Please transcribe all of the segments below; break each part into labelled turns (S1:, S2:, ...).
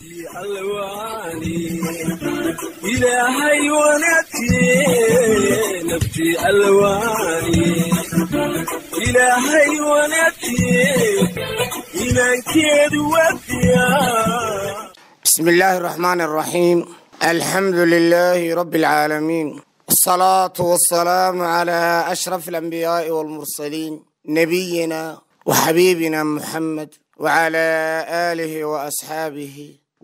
S1: ilaahay wanaagtee naftii alwaani ilaahay wanaagtee imaankeedu wadiybismi illaahi araxmaan araxiim alxamdu lilaahi rabbi alcaalamiin wasalaatu wasalaamu calaa ashraf alanbiyaai waalmursaliin nabiyina wa xabiibina wacalaa aalihi wa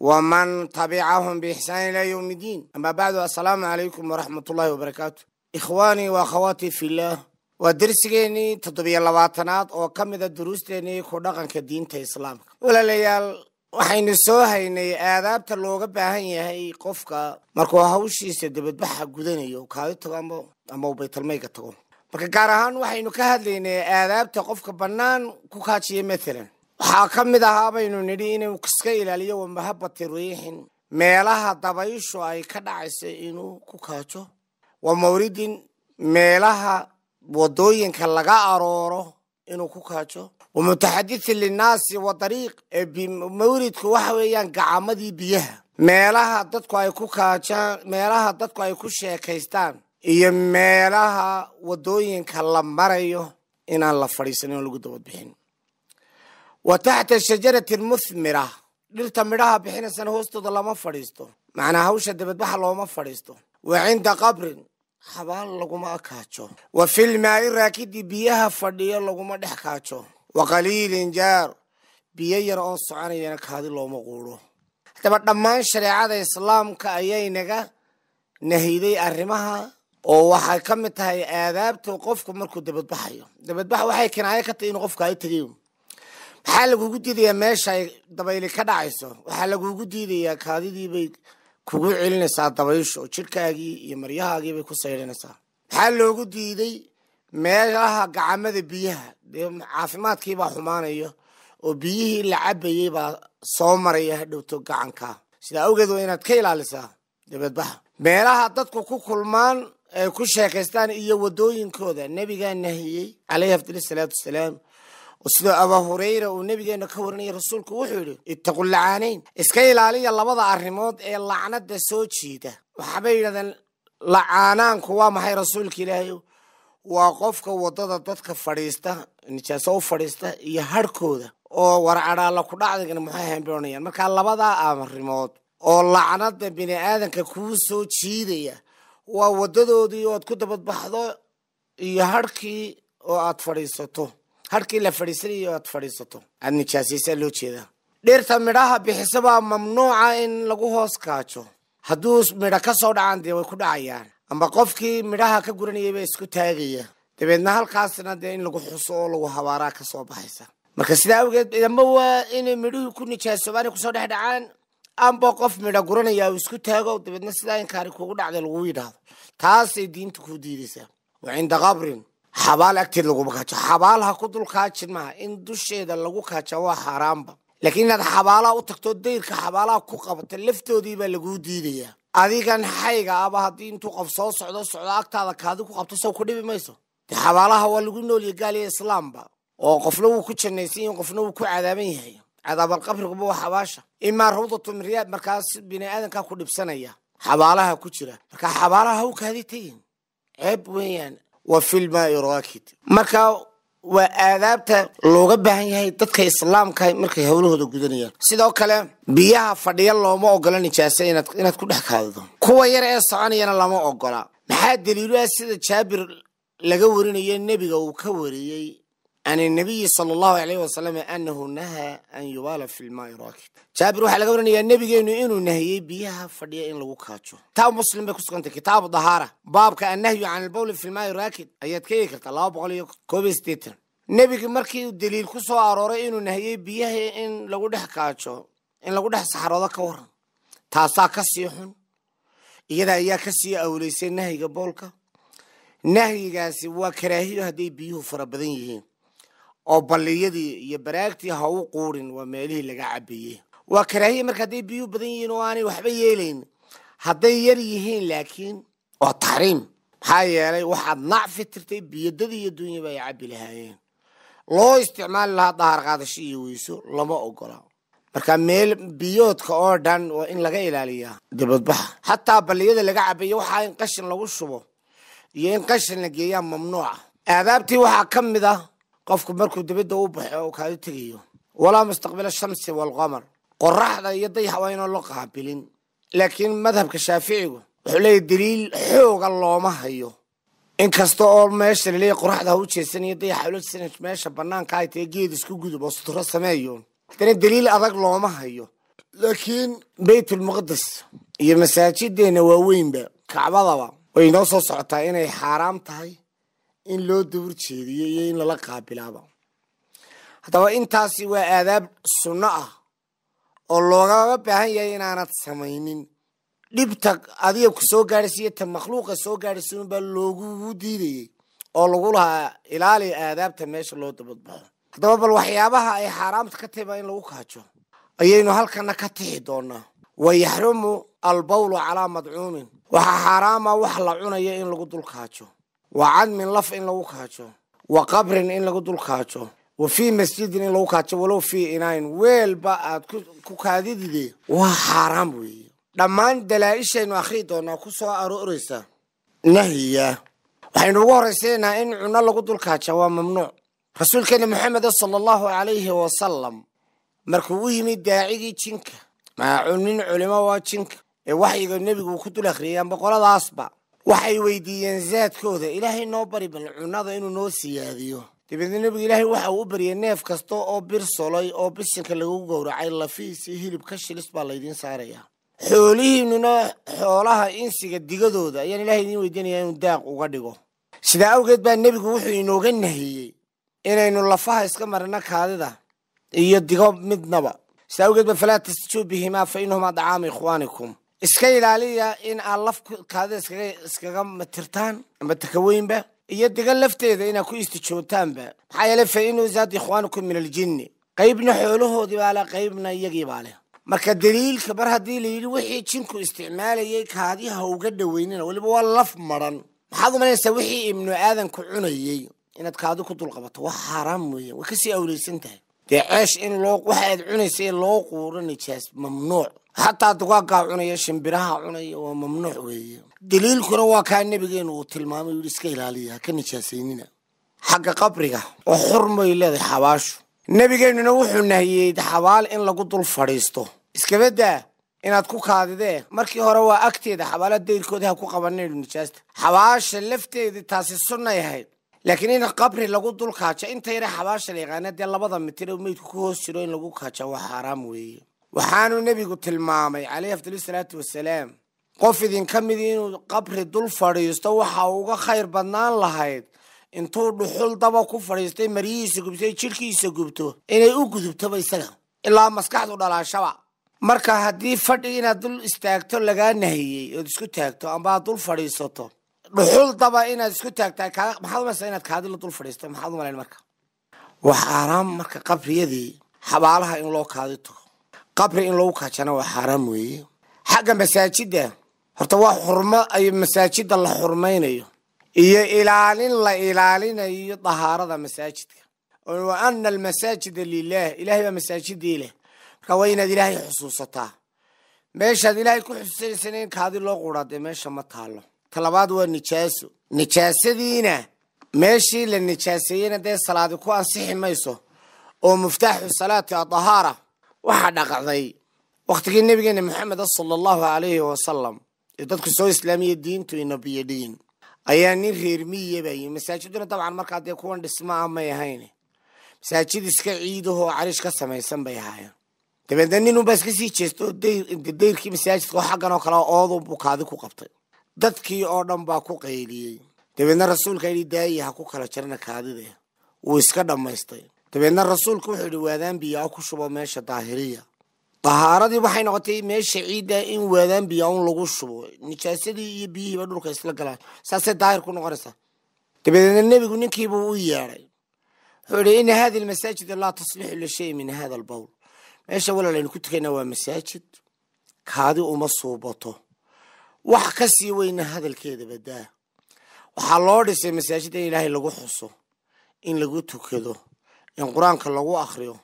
S1: wman tabicahum bixsaan ila ywm iddiin ama bacdu assalaamu calaykum waraxmat ullahi wabarakaatu ikhwaanii wa akhawaatii fillaah waa dersigeennii toddobiyo labaatanaad oo ka mida duruusteennii ku dhaqanka diinta islaamka walaalayaal waxaynu soo haynay aadaabta looga baahan yahay qofka markuu hawshiisa dibadbaxa gudanayo kaadi tago ama uu baytalmayga tago marka gaar ahaan waxaynu ka hadlaynay aadaabta qofka bannaan ku kaajiya mathalan waxaa ka mid ahaa baynu nidhi inuu iska ilaaliyo wamahabati riixin meelaha dabayshu ay ka dhacaysa inuu ku kaajo wa mawridin meelaha wadooyinka laga arooro inuu ku kaajo wa mutaxadithin linnaasi wa dariiq mawridku waxa weeyaan gacamadii biyaha meelaha dadku ay ku kaajaan meelaha dadku ay ku sheekaystaan iyo meelaha wadooyinka la marayo inaan la fadhiisanin oo lagu dabadbixin wa taxta shajarati almuthmira dhirta midhaha bixinaysana hoostooda lama fadhiisto macnaa hawsha debadbaxa looma fadhiisto wa cinda qabrin xabaal laguma kaajo wa filmaa'i raakidi biyaha fadhiyo laguma dhex kaajo wa qaliilin jaar biyo yar oon soconayana kaadi looma quudho haddaba dhammaan shareecada islaamka ayay naga nahiday arrimaha oo waxay ka mid tahay aadaabta qofku markuu debadbaxayo dabadbax waxay kinaayo ka tahay inuu qofka ay tegiyo maxaa lagugu diidayaa meesha ay dabayli ka dhacayso waxaa lagugu diidayaa kaadidiibay kugu celinaysaa dabaysho jirkaagii iyo maryahaagiibay ku sayrinaysaa maxaa loogu diiday meelaha gacamada biyaha dee caafimaadkiibaa xumaanayo oo biyihii la cabayey baa soo maraya hadhowto gacanka sidaa awgeed waa inaad ka ilaalisaa dabadbaxa meelaha dadku ku kulmaan ay ku sheekaystaan iyo wadooyinkooda nebigaa nahiyey caleyhi afdal salaatu wasalaam sidoo abaa hurayra uu nebigeena ka warinaya rasuulku wuxuu yidhi ittaqu lacaanayn iska ilaaliya labada arrimood ee lacnada soo jiida waxbay yidhahdeen lacaanaanku waa maxay rasuulka ilaahay waa qofka wadada dadka fadhiista nijaaso u fadhiista iyo harhkooda oo warcadhaalla kudhacdigana maxay hemboonayaan markaa labadaa arrimood oo lacnada bini aadanka kuu soo jiidaya waa wadadoodii oo aad ku dabadbaxdo iyo harhkii oo aada fadhiisato halkii la fadhiisanay aad fadhiisato aad nijaasaysaa loo jeeda dhirta midhaha bixisa baa mamnuuca in lagu hoos kaajo hadduu midho ka soo dhacaan dee way ku dhacayaan amba qofkii midhaha ka guranayay isku taagaya dabeedna halkaasna dee in lagu xuso oo lagu habaaraa ka soo baxaysa marka sidaa awgeed ama waa inay midhuhu ku nijaasoobaan kusoo dhex dhacaan amba qof midha guranaya uu isku taago dabeedna sidaa inkaari kugu dhacda lagu yidhaahdo taasay diinta ku diidaysaa wa cinda qabrin xabaal agteed laguma kaajo xabaalha ku dul maaha in dusheeda lagu kaaja waa xaaraanba laakiin inaad xabaalaha u tagto dayrka xabaalaha ku qabata baa laguu diidayaa adigan xayga aba haddii intuu qof soo socdo socdo agtaada kaadi ku qabto sow ku dhibi mayso de xabaalaha waa lagu noolya gaaliya islaamba oo qofna wuu ku jannaysan yahay qofna wuu ku cadaaban yahay cadaabalqabriguba waa xabaasha imaa rawdatu min riyaad markaas bini aadankaa ku dhibsanaya xabaalaha ku jira markaa xabaalaha hawkaadi tegin ceeb weeyaan wa filmaai rakid marka waa aadaabta looga baahan yahay dadka islaamka markay howlahooda gudanayaan sidoo kale biyaha fadhiya looma ogola nijaasa inaad ku dhex kaadido kuwa yar ee soconayana lama ogola maxaa daliilu ah sida jaabir laga warinayo nebiga uu ka wariyey an nabiyi sal allahu alayh wasalam anahu nahaa an yubaala fi lmaai raakib jaabir waxaa laga waranayaa nebigeenu inuu nahiyey biyaha fadhiya in lagu kaajo kitaab muslim bay kusugantay kitaabu dahaara baabka annahyu can albowli fi lmaai raakib ayaad ka eegi kartaa laba boqol iyo koob iyo sideetan nebigi markii uu daliil ku soo arooray inuu nahiyey biyaha in lagu dhex kaajo in lagu dhex saxroodo ka waran taasaa ka sii xun iyada ayaa ka sii awleysay nahyiga boolka nahyigaasi waa karaahiyo hadday biyuhu fara badan yihiin oo balliyadii iyo baraagtii ha u quurin waa meelihii laga cabiyey waa karaahiya marka hadday biyuu badan yihiin oo aanay waxba yeelayn hadday yar yihiin laakiin waa taxriim maxaa yeelay waxaad nacfi tirtay biyadadii iyo dunyaba ay cabbi lahaayeen loo isticmaali lahaa dahaar qaadasho iyo weyso lama ogola marka meel biyoodka oo dhan waa in laga ilaaliyaa dibadbaxa xataa balliyada laga cabayo waxaa in qashin lagu shubo iyo in qashin la geeyaa mamnuuca aadaabtii waxaa ka mid ah qofku markuu dibadda u baxo u kaadu tegayo walaa mustaqbila shamsi walqamar qoraxda iyo waa inoo la qaabilin laakiin madhabka shaaficigu wuxuu leeyahy daliil xooga looma hayo inkasta oo meesha laleeya qoraxda ha u iyo dayaxa ula jeesana meesha bannaanka ay tahay geed isku gudub oo suturo sameeyo haddana daliil adag looma hayo laakiin baytulmuqadis iyo masaajideenna waaweynba kacbadaba way inoo soo socotaa inay xaaraam tahay in loo dubur jeediyo iyo in lala qaabilaaba haddaba intaasi waa aadaab sunno ah oo loogama baahan yahay inaanad samaynin dhibta adiga ku soo gaadhaysa ta makhluuqa soo gaadhaysa baa loogugu diidayay oo lagu lahaa ilaali aadaabta meesha loo dabadbaxo haddaba bal waxyaabaha ay xaaraamta ka tahay baa in lagu kaajo ayaynu halkana ka tixi doonaa wa yaxrumu albawlu calaa madcuumin waxaa xaaraama wax la cunayo in lagu dul kaajo wa cadmin laf in lagu kaajo wa qabrin in lagu dul kaajo wa fii masjidin in lagu kaajo walow fii inaayin weelba aad ku kaadidide waa xaaraan weeye dhammaan dalaa-ishaynu akhrii doonaa ku soo arooreysa nahiya waxaynu ugu horaysaynaa in cunno lagu dul kaaja waa mamnuuc rasuulkeena maxamed sala allahu calayhi wasalam markuu u yimid daacigii jinka maacunin culimo waa jinka ee waxyiga nebigu uu ku dul akhriyaan boqoladaasba waxay weydiiyeen zaadkooda ilaahay noo bari bal cunnada inuu noo siyaadiyo dabeedna nebigu ilaahay waxa uu u baryay neef kasta oo bir solay oo bisinka lagu gowracay lafiis hilib ka shilis baa laydiin saaraya xoolihiinuna xoolaha insiga digadooda ayaan ilaahay idiin weydiinayaa inuu daaq uga dhigo sidaa awgeed baa nebigu wuxuu inooga nahiyey inaynu lafaha iska marino kaadida iyo digo midnaba sidaa awgeed ba falaa tasjuu bihimaa fa inahumaa dacaama ikhwaanikum iska ilaaliya in aad lafkaada iskaga matirtaan matirka weynba iyo degan lafteeda inaad ku istijootaanba maxaa yeele fa inuu zaad ikhwaanukum min aljinni qaybna xoolahoodii baa leh qaybna iyagii baa leh marka daliilka mar haddii la yidhi wixii jinku isticmaalayay kaadiha uga dhaweynina weliba waa laf maran maxaad u wixii ibnu aadanku cunayey inaad kaadi ku dulqabato wax xaaraam weeye way kasii awleysan tahay dee ceesh in loo waxaad cunaysa in loo quuro nijaas mamnuuc hataa dugaagaa cunaya shimbiraha cunaya waa mamnuuc weeye daliilkuna waa kaa nebigeenu uu tilmaamay yidhi iska ilaaliya ka nijaasaynina xagga qabriga oo xurmay leedahay xabaashu nebigeennuna wuxuu nahiyey xabaal in lagu dul fadhiisto iskabadaa inaad ku kaadidee markii hore waa agteeda xabaala dayrkooda ha ku qabanaynu nijaasta xabaasha lafteedii taasi sunnay ahayd laakiin in qabri lagu dul kaajo inta yare xabaasha la dee labada mitir u meydku ka hoos jiro in lagu kaajo waa xaaraam weeye waxaanu nebigu tilmaamay caleyhi afdal salaatu wasalaam qof idinka midi inuu qabri dul fadhiisto waxa uga khayr badnaan lahayd intuu dhuxul daba ku fadhiistay maryihiisa gubtay jidhkiisa gubto inay u gudubtoba isaga ilaa maskaxdu dhalaashaba marka haddii fadhi inaad dul istaagto lagaa nahiyey ood isku taagto ambaa dul fadhiisato dhuxuldaba inaad isku taagtaa kaa maxaad umaysaa inaad kaadi la dul fadhiisto maxaad u marka waa xaaraam marka qabriyadii xabaalaha in loo kaadi tago qabri in lagu kaajana waa xaaraam weeye xagga masaajidda horta waa xurmo ay masaajidda la xurmaynayo iyo ilaalin la ilaalinayo dahaarada masaajidka wa ana almasaajida lilaah ilaahay baa masaajidii leh marka waa inaad ilaahay xusuusataa meeshaad ilaahay ku xusuusanaysana in kaadi loo quraa dee meesha ma taalo talabaad waa nijaaso nijaasadiina meeshii la nijaaseeyena dee salaadi ku ansixi mayso oo muftaaxu salaati adahaara waxaa dhaqacday wakhtigii nebigeena maxamed sala allahu calayhi wasalam ee dadku soo islaamiya diintu inabiyadhiyin ayaa nin reer miyiya baa yimi masaajiduna dabcan markaa dee kuwan dhismaa ah may ahayn masaajid iska ciidahoo cariish ka samaysan bay ahaayeen dabeedna nin unbaa iska sii jeesto deyrkii dayrkii masaajidka oo xaggan oo kale oodu buu kaadi ku qabtay dadkii oo dhan baa ku qayliyey dabeedna rasuulka yidhi daaya ha ku kala jarna kaadide wuu iska dhammaystay dabeedna rasuulka wuxuu yidhi waadaan biyaa ku shubo meesha daahiriya dahaaradii waxay noqotay meesha ciidda in waadaan biyaaun lagu shubo nijaasadii iyo biyihiiba dhulka isla galaan saasay daahir ku noqonaysaa dabeedna nebigu ninkiibuu u yeedhay wuxuu yidhi ina hadi lmasaajida laa taslixu lishay min hada albowl meesha walaal aynu ku tukayna waa masaajid kaadi uma suubato wax ka sii weyna hadalkeeda badaa waxaa loo dhisay masaajid in ilaahay lagu xuso in lagu tukado in qur-aanka lagu akhriyo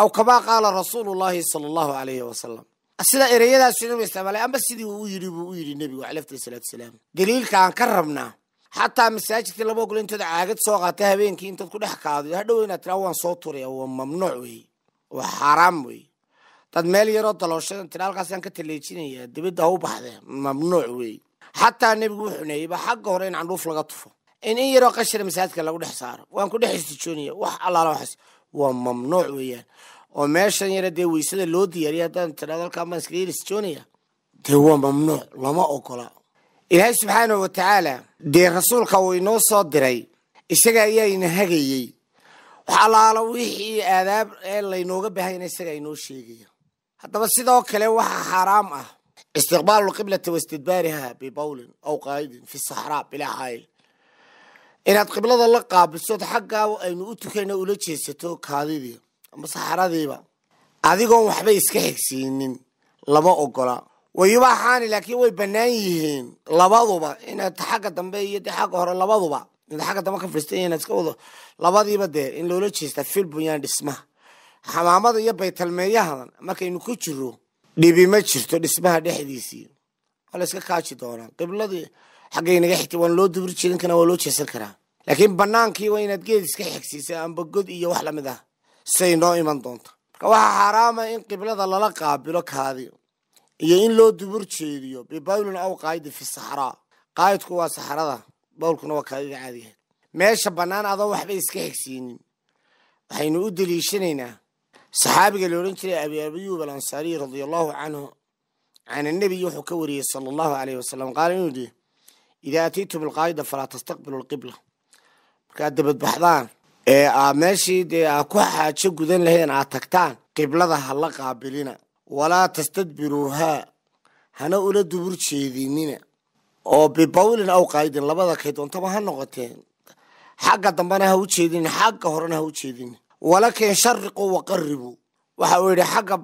S1: aw kamaa qaala rasuulu llaahi sala allahu alayhi wasalam sida ereyadaasi inuu isticmaalay amba sidii uu yidhi buu u yidhi nebigu caleyh afdal salatu daliilka aan ka rabnaa xataa masaajidka laba ogol intood caagad soo qaata habeenkii intood ku dhex kaado hadhow inaad tiraa waan soo turaya waa mamnuuc weeye waa xaaraam weeye dad meel yaroo dalooshadan tira halkaasaan ka taleejinayaa dibadda u baxdee mamnuuc weeye xataa nebigu wuxuu neeyeyba xagga hore in candhuuf laga tufo in in yaroo qashira masaajidka lagu dhex saaro waan ku dhex wax allaala waxaas waa mamnuuc weeyaan oo meeshan yara dee weysada loo diyaariya haddaan tidhahdo baan iskaga yar dee waa mamnuuc lama ogola ilaahay subxaanahu wa dee rasuulka uu inoo soo diray isaga ayaana hagayey wax allaala wixii aadaab ee laynooga baahanyana isagaa inoo sheegaya haddaba sidoo kale waxaa xaaraam ah istiqbaalu lqiblati waistidbaariha bibawlin aw qaa'idin fi saxraa bilaa xaayl inaad qiblada la qaabisood xaggaawa aynu u tukayna ula jeesato kaadidii ama saxaradiiba adigoon waxba iska xigsiinin lama ogola wayubaaxaani laakiin way bannaan yihiin labaduba inaad xagga dambe iyo de xagga hore labaduba inaad xagga dambe ka fariistan inaad iska wado labadiiba dee in loola jeesta fil dhismaha xamaamada iyo baytalmeeyahadan markaynu ku jiro dhibi ma jirto dhismaha dhexdiisii waa la iska kaaji doonaa qibladii xaggay naga waan loo dubri jirin kana waa loo jeesan karaa laakiin bannaankii waa inaad geed iska xegsiisa amba god iyo wax lamid ah say noo iman doonta marka waxaa xaaraama in qiblada lala qaabilo kaadi iyo in loo dubur jeediyo bibawlin aw qaaydi fi saxraa qaayidku waa saxrada bawlkuna waa kaadida caadiyaheed meesha bannaan adoo waxba iska xigsiinin waxaynu u deliishanaynaa saxaabiga la odhan jiray abi abayub alansaariy radia allahu canhu can annabiyi wuxuu ka wariyey sala allahu aleyh wasalam qaala inuu yihi ida atiitum alqaayida falaa tastaqbilu lqibla markaad dabadbaxdaan ee aad meeshii dee aad ku xaajo gudan laheen aad tagtaan qiblada ha la qaabilina walaa tastadbiruuhaa hana ula dubur jeedinina oo bibawlin aw qaydin labada kay doontaba ha noqoteen xagga dambena ha u jeedinin xagga horena ha u jeedinin walakin shariquu waqaribuu waxa uu yidhi xagga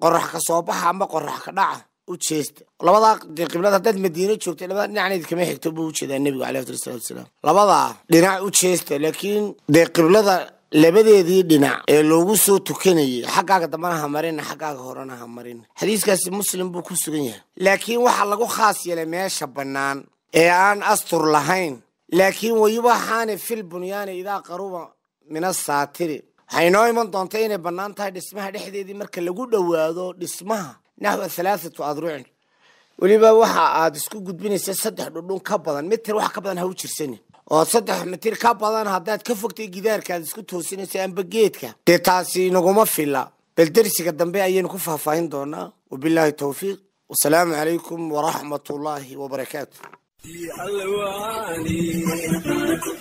S1: qorax ka soo baxa ama qorax ka dhaca u jeesta labadaa de qiblad haddaad madiina joogta labada dhinacneed kama xigto buu ujeedaa nebigu caleyh afdal salatu wasalaam labadaa dhinac u jeesta laakiin dee qiblada labadeedii dhinac ee loogu soo tukanayay xaggaaga dambana ha marina xaggaaga horena ha marin xadiiskaasi muslim buu ku sugan yahay laakiin waxaa lagu khaas yeelay meesha bannaan ee aan astur lahayn laakiin wayubaxaani fil bunyaani idaa qaruba min asaatiri waxay inoo iman doonta inay bannaan tahay dhismaha dhexdeedii marka lagu dhowaado dhismaha naxwa halaathatu adruucin weliba waxa aad isku gudbinaysa saddex dhudhun ka badan mitir wax ka badan ha u jirsanin oo saddex mitir ka badan haddaad ka fogtay gidaarka aad isku toosinaysa amba geedka dee taasi inaguma fila bal dersiga dambe ayaynu ku faahfaahin doonaa wabilaahi towfiiq wasalaamu calaykum waraxmat ullaahi wabarakaatu الواني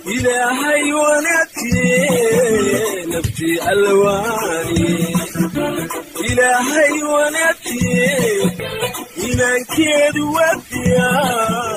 S1: إلهي ونبتي نبتي الواني الى حيواناتي إلى كيد وديان